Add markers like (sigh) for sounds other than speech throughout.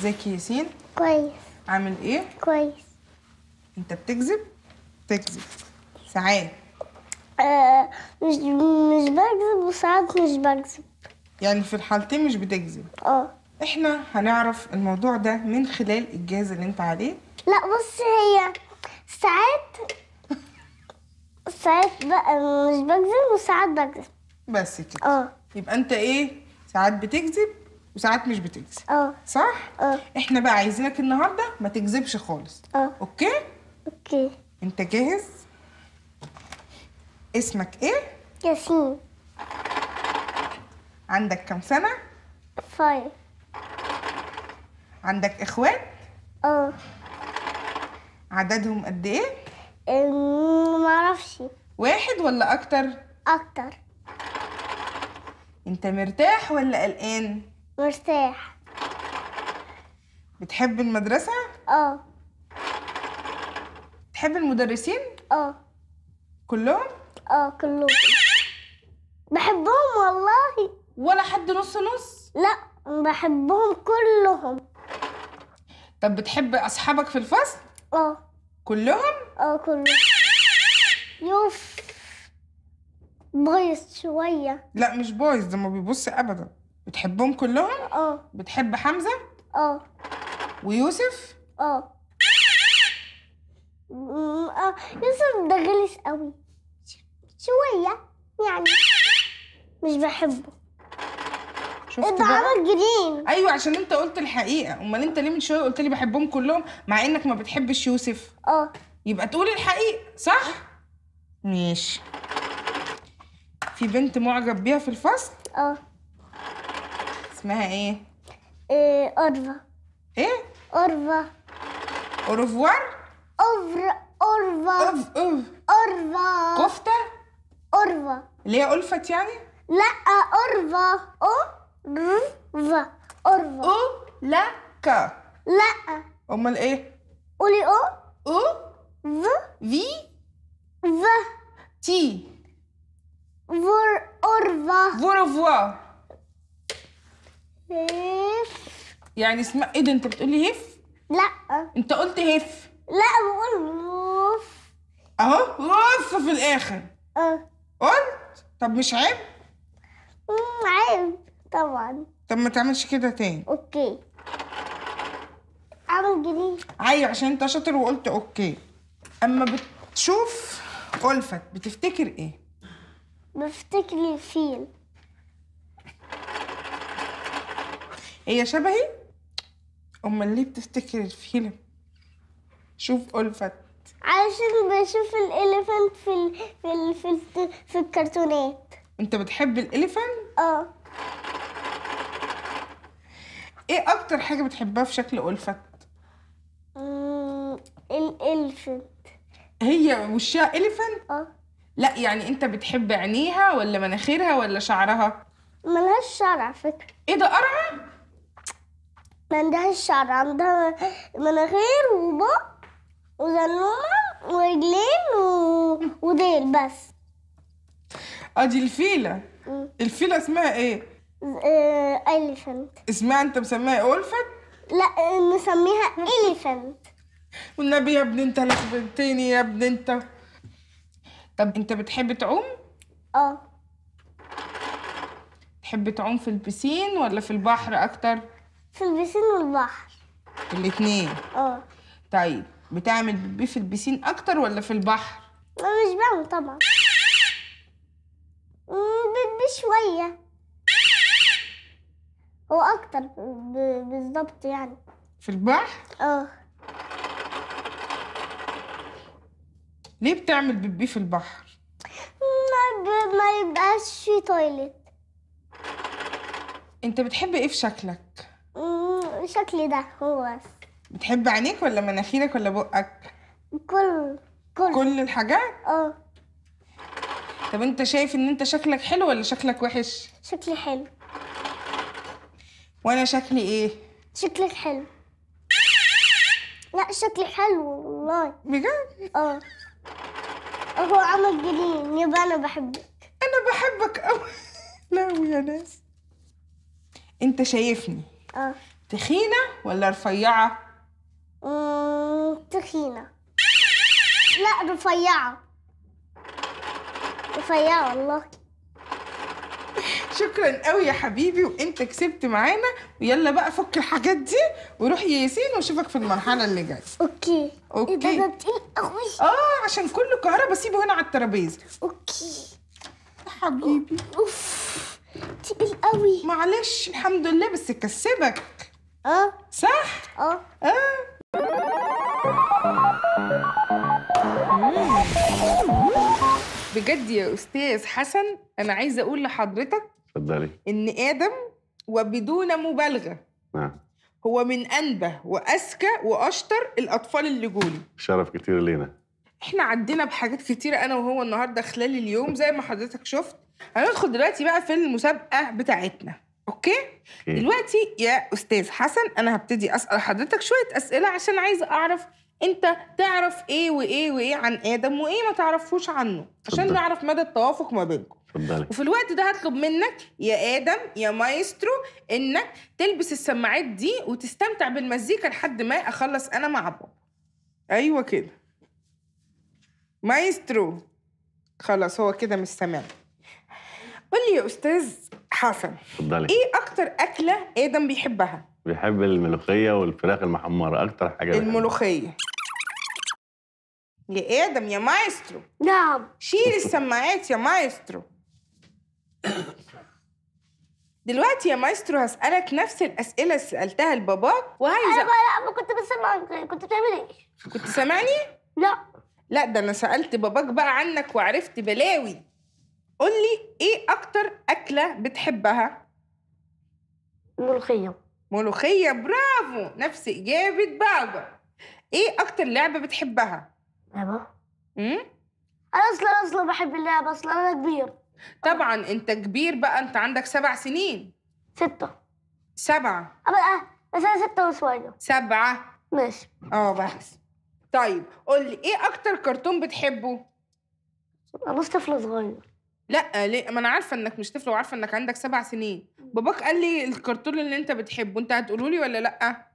ازيك يا ياسين كويس عامل ايه كويس انت بتكذب بتكذب ساعات آه مش مش بكذب وساعات مش بكذب يعني في الحالتين مش بتكذب اه احنا هنعرف الموضوع ده من خلال الجهاز اللي انت عليه لا بص هي ساعات ساعات بقى مش بكذب وساعات بكذب بس كده اه يبقى انت ايه ساعات بتكذب وساعات مش بتكذب اه صح اه احنا بقى عايزينك النهارده ما تكذبش خالص اه اوكي اوكي انت جاهز اسمك ايه ياسين عندك كام سنه فاي عندك اخوات اه عددهم قد ايه ما اعرفش واحد ولا اكتر اكتر انت مرتاح ولا قلقان مرتاح بتحب المدرسة؟ اه بتحب المدرسين؟ اه كلهم؟ اه كلهم بحبهم والله ولا حد نص نص؟ لا بحبهم كلهم طب بتحب أصحابك في الفصل؟ اه كلهم؟ اه كلهم يوف بايظ شوية لا مش بايظ ده ما بيبص أبدا بتحبهم كلهم؟ اه بتحب حمزة؟ اه ويوسف؟ اه. اه يوسف ده غلس قوي شوية يعني مش بحبه شفت انت جرين ايوه عشان انت قلت الحقيقه امال انت ليه من شويه قلت لي بحبهم كلهم مع انك ما بتحبش يوسف اه يبقى تقولي الحقيقه صح اه. ماشي في بنت معجب بيها في الفصل اه اسمها ايه؟ ايه اورفا ايه؟ اورفا اورفوار؟ اوفر اورفا اوف اوف اورفا كفتة؟ اورفا اللي هي ألفت يعني؟ لا اورفا اورفا اورفا او لا كا لا امال ايه؟ قولي او او ف في ف تي فور اورفا فور هف يعني اسمع ايه ده انت بتقولي هف لا انت قلت هف لا بقول وف اهو وف في الاخر اه قلت طب مش عيب عيب طبعا طب ما تعملش كده تاني اوكي اعمل جنيه ايوه عشان انت شاطر وقلت اوكي اما بتشوف ألفت بتفتكر ايه بفتكر الفيل هي إيه شبهي امال ليه بتفتكر الفيلم شوف ألفت علشان بشوف الإليفنت في الـ في الـ في, في الكرتونات انت بتحب الإليفنت اه ايه اكتر حاجه بتحبها في شكل ألفت الالفنت هي وشها إليفنت اه لا يعني انت بتحب عينيها ولا مناخيرها ولا شعرها ملهاش شعر على فكره ايه ده قرعه ما عندهاش شعر عندها مناخير وبق وزنومة ورجلين و... وديل بس ادي آه، الفيلة الفيلة اسمها ايه؟ اليفنت آه، اسمها انت مسميها اولفنت؟ لا نسميها اليفنت والنبي يا ابني انت لخبطتني يا ابني انت طب انت بتحب تعوم؟ اه تحب تعوم في البسين ولا في البحر اكتر؟ في البسين والبحر الاثنين الاتنين اه طيب بتعمل بيبي في البسين اكتر ولا في البحر انا مش بعمل طبعا بيبي شويه هو اكتر بالظبط يعني في البحر اه ليه بتعمل بيبي في البحر ما, ما يبقاش في تويلت انت بتحب ايه في شكلك الشكل ده هو بتحب عينيك ولا مناخيرك ولا بقك كل كل كل الحاجات اه طب انت شايف ان انت شكلك حلو ولا شكلك وحش شكلي حلو وانا شكلي ايه شكلك حلو لا شكلي حلو والله بجد اه هو عمل جنين يبقى انا بحبك انا بحبك قوي (laughs) لا يا ناس انت شايفني اه تخينة ولا رفيعة؟ أممم تخينة لا رفيعة رفيعة والله شكرا قوي يا حبيبي وانت كسبت معانا ويلا بقى فك الحاجات دي وروح يا ياسين واشوفك في المرحله اللي جايه اوكي اوكي ده إيه قوي اه عشان كله كهرباء سيبه هنا على الترابيزه اوكي يا حبيبي اوف تقيل قوي معلش الحمد لله بس كسبك اه صح اه بجد يا استاذ حسن انا عايزه اقول لحضرتك اتفضلي ان ادم وبدون مبالغه نعم هو من انبه واذكى واشطر الاطفال اللي جولي شرف كتير لينا احنا عدينا بحاجات كتيره انا وهو النهارده خلال اليوم زي ما حضرتك شفت هندخل دلوقتي بقى في المسابقه بتاعتنا أوكي؟, اوكي دلوقتي يا استاذ حسن انا هبتدي اسال حضرتك شويه اسئله عشان عايزه اعرف انت تعرف ايه وايه وايه عن ادم وايه ما تعرفوش عنه عشان فضل. نعرف مدى التوافق ما بينكم وفي الوقت ده هطلب منك يا ادم يا مايسترو انك تلبس السماعات دي وتستمتع بالمزيكا لحد ما اخلص انا مع بابا ايوه كده مايسترو خلاص هو كده مش سامعني قول لي يا استاذ حسن اتفضلي ايه اكتر اكله ادم بيحبها بيحب الملوخيه والفراخ المحمره اكتر حاجه الملوخيه يا ادم يا مايسترو نعم شيل السماعات يا مايسترو دلوقتي يا مايسترو هسألك نفس الأسئلة اللي سألتها لباباك وعايزة أنا أيوة، بقى لا كنت بسمع كنت بتعمل إيه؟ كنت سامعني؟ لا لا ده أنا سألت باباك بقى عنك وعرفت بلاوي قول لي ايه اكتر اكله بتحبها ملوخيه ملوخيه برافو نفس اجابه بابا ايه اكتر لعبه بتحبها لعبه امم انا اصلا اصلا بحب اللعبه اصلا انا كبير طبعا انت كبير بقى انت عندك سبع سنين ستة سبعة أبقى أه، بس أنا ستة وشوية سبعة ماشي اه بس طيب قول لي ايه اكتر كرتون بتحبه؟ انا طفل صغير لا ليه ما انا عارفه انك مش طفل وعارفه انك عندك سبع سنين باباك قال لي الكرتون اللي انت بتحبه انت هتقوله لي ولا لا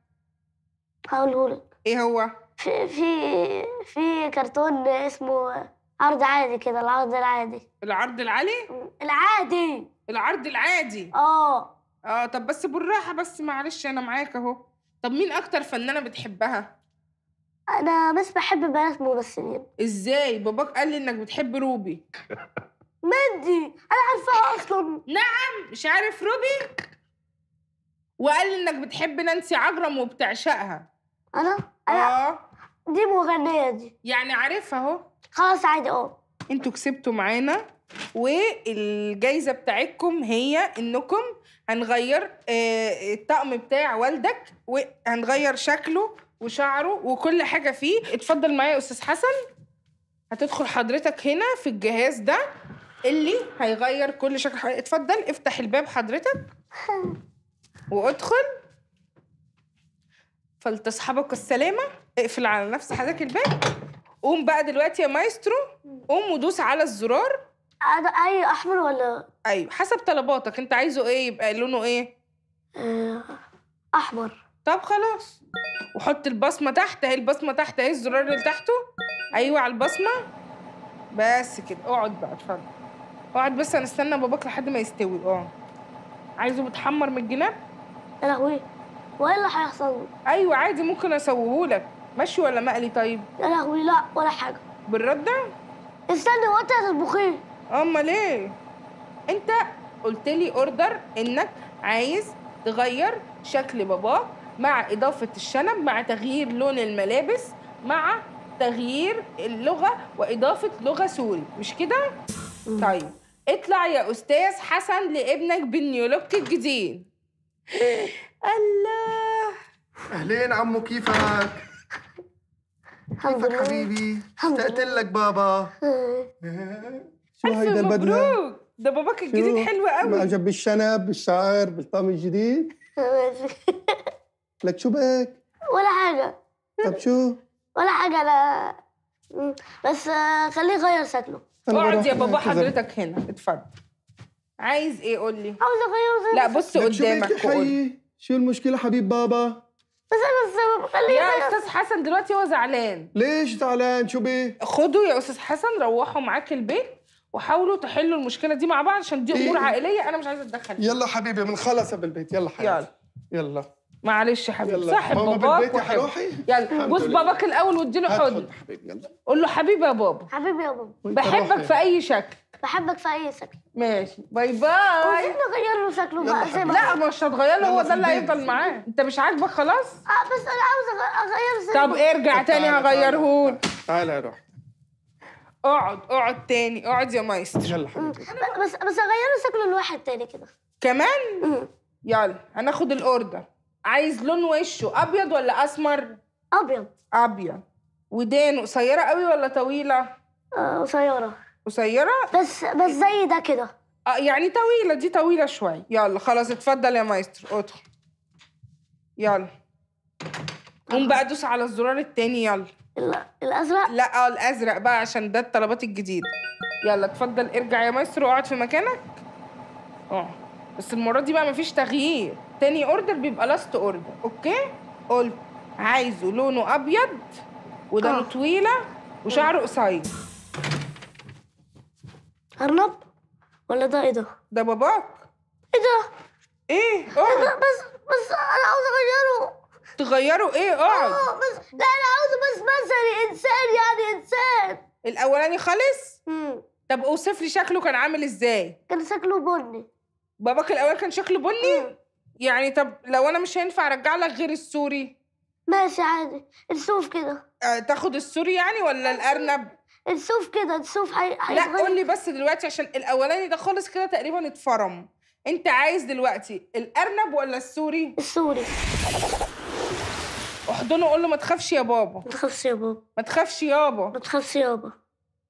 هقوله لك ايه هو في في في كرتون اسمه عرض عادي كده العرض العادي العرض العالي العادي العرض العادي اه اه طب بس بالراحه بس معلش انا معاك اهو طب مين اكتر فنانه بتحبها انا بس بحب بنات ممثلين ازاي باباك قال لي انك بتحب روبي (laughs) مندي انا عارفاها اصلا نعم مش عارف روبي وقال لي انك بتحب نانسي عجرم وبتعشقها انا انا اه دي مغنيه دي يعني عارفها اهو خلاص عادي اه انتوا كسبتوا معانا والجايزه بتاعتكم هي انكم هنغير آه، الطقم بتاع والدك وهنغير شكله وشعره وكل حاجه فيه اتفضل معايا يا استاذ حسن هتدخل حضرتك هنا في الجهاز ده اللي هيغير كل شكل حضرتك اتفضل افتح الباب حضرتك وادخل فلتصحبك السلامه اقفل على نفس حضرتك الباب قوم بقى دلوقتي يا مايسترو قوم ودوس على الزرار أنا اي احمر ولا ايوه حسب طلباتك انت عايزه ايه يبقى لونه ايه آه، احمر طب خلاص وحط البصمه تحت اهي البصمه تحت اهي الزرار اللي تحته ايوه على البصمه بس كده اقعد بقى اتفضل اقعد بس انا استنى باباك لحد ما يستوي اه عايزه متحمر من الجناب يا لهوي وايه اللي هيحصل ايوه عادي ممكن لك مشي ولا مقلي طيب يا لهوي لا ولا حاجه بالرده استني وانت هتطبخيه امال ايه انت قلت لي اوردر انك عايز تغير شكل باباك مع اضافه الشنب مع تغيير لون الملابس مع تغيير اللغه واضافه لغه سوري مش كده طيب اطلع يا استاذ حسن لابنك بالنيولوك الجديد الله اهلين عمو كيفك كيفك حبيبي اشتقت لك بابا آه. (laughs) شو هيدا البدله ده باباك الجديد حلو قوي ما عجب بالشنب بالشعر بالطقم الجديد (laughs) لك شو بك ولا حاجه طب شو ولا حاجه لا بس خليه يغير شكله اقعد يا بابا حضرتك هنا اتفضل عايز ايه قول لي عاوز اغير لا بص إيه قدامك حي شو المشكله حبيب بابا بس انا السبب خليه يا استاذ حسن دلوقتي هو زعلان ليش زعلان شو بيه خدوا يا استاذ حسن روحوا معاك البيت وحاولوا تحلوا المشكله دي مع بعض عشان دي امور إيه؟ عائليه انا مش عايزه اتدخل يلا حبيبي من خلص بالبيت يلا حبيبي يلا يلا معلش يا حبيبي صاحب باباك يلا بص باباك الاول واديله حضن قول له حبيبي يا بابا حبيبي يا بابا بحبك في اي شكل بحبك في اي شكل ماشي باي باي عايزين نغير له شكله بقى زي ما لا مش هتغير له هو ده اللي هيفضل معاه انت مش عاجبك خلاص اه بس انا عاوز اغير شكله طب ارجع تاني هغيرهولك تعالى يا روحي اقعد اقعد تاني اقعد يا مايستر يلا حبيبي بس بس اغيره شكله لواحد تاني كده كمان يلا هناخد الاوردر عايز لون وشه ابيض ولا اسمر ابيض ابيض ودانه قصيره قوي ولا طويله آه، قصيره قصيره بس بس زي ده كده اه يعني طويله دي طويله شويه يلا خلاص اتفضل يا مايسترو ادخل يلا قوم بقى دوس على الزرار التاني يلا الازرق لا اه الازرق بقى عشان ده الطلبات الجديده يلا اتفضل ارجع يا مايسترو اقعد في مكانك اه بس المره دي بقى مفيش تغيير تاني اوردر بيبقى لاست اوردر اوكي قلت عايزه لونه ابيض ودانه آه. طويله وشعره قصير ارنب ولا ده ايه ده ده باباك ايه ده ايه اقعد بس بس انا عاوز اغيره تغيره ايه اقعد اه بس لا انا عاوزه بس مثلي يعني انسان يعني انسان الاولاني خالص امم طب اوصف لي شكله كان عامل ازاي كان شكله بني باباك الاول كان شكله بني يعني طب لو انا مش هينفع ارجع لك غير السوري ماشي عادي الصوف كده آه تاخد السوري يعني ولا الارنب الصوف كده الصوف حي... حي... لا قول لي بس دلوقتي عشان الاولاني ده خالص كده تقريبا اتفرم انت عايز دلوقتي الارنب ولا السوري السوري احضنه قول له ما تخافش يا بابا ما تخافش يا بابا ما تخافش يابا ما تخافش يابا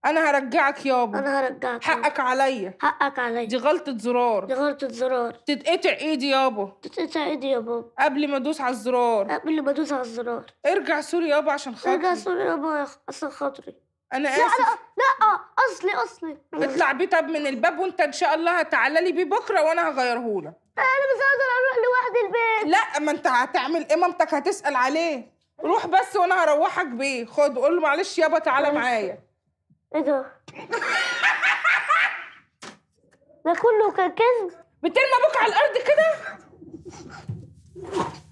انا هرجعك يابا انا هرجعك حقك عليا حقك عليا دي غلطه زرار دي غلطه زرار تتقطع ايدي يابا تتقطع ايدي يابا قبل ما ادوس على الزرار قبل ما ادوس على الزرار ارجع سوري يابا عشان خاطري ارجع سوري يابا عشان خاطري انا اسف لا لا, لا اصلي اصلي اطلع بيه طب من الباب وانت ان شاء الله هتعالى لي بيه بكره وانا هغيرهولك انا مش هقدر اروح لوحدي البيت لا ما انت هتعمل ايه مامتك هتسال عليه روح بس وانا هروحك بيه خد قول له معلش يابا تعالى معايا ايه ده؟ ده كله كان كذب بترمى ابوك على الارض كده